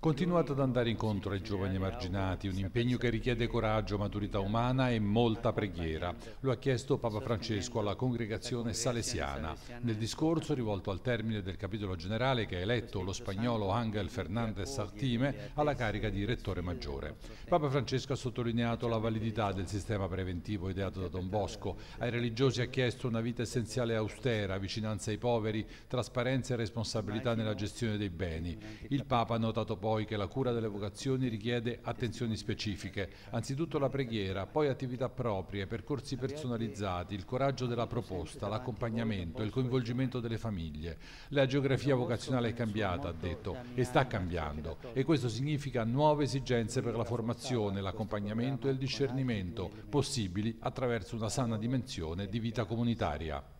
Continuate ad andare incontro ai giovani emarginati, un impegno che richiede coraggio, maturità umana e molta preghiera. Lo ha chiesto Papa Francesco alla congregazione salesiana. Nel discorso rivolto al termine del capitolo generale che ha eletto lo spagnolo Angel Fernández Sartime alla carica di rettore maggiore. Papa Francesco ha sottolineato la validità del sistema preventivo ideato da Don Bosco. Ai religiosi ha chiesto una vita essenziale e austera, vicinanza ai poveri, trasparenza e responsabilità nella gestione dei beni. Il Papa ha notato poi poi che la cura delle vocazioni richiede attenzioni specifiche, anzitutto la preghiera, poi attività proprie, percorsi personalizzati, il coraggio della proposta, l'accompagnamento, il coinvolgimento delle famiglie. La geografia vocazionale è cambiata, ha detto, e sta cambiando e questo significa nuove esigenze per la formazione, l'accompagnamento e il discernimento, possibili attraverso una sana dimensione di vita comunitaria.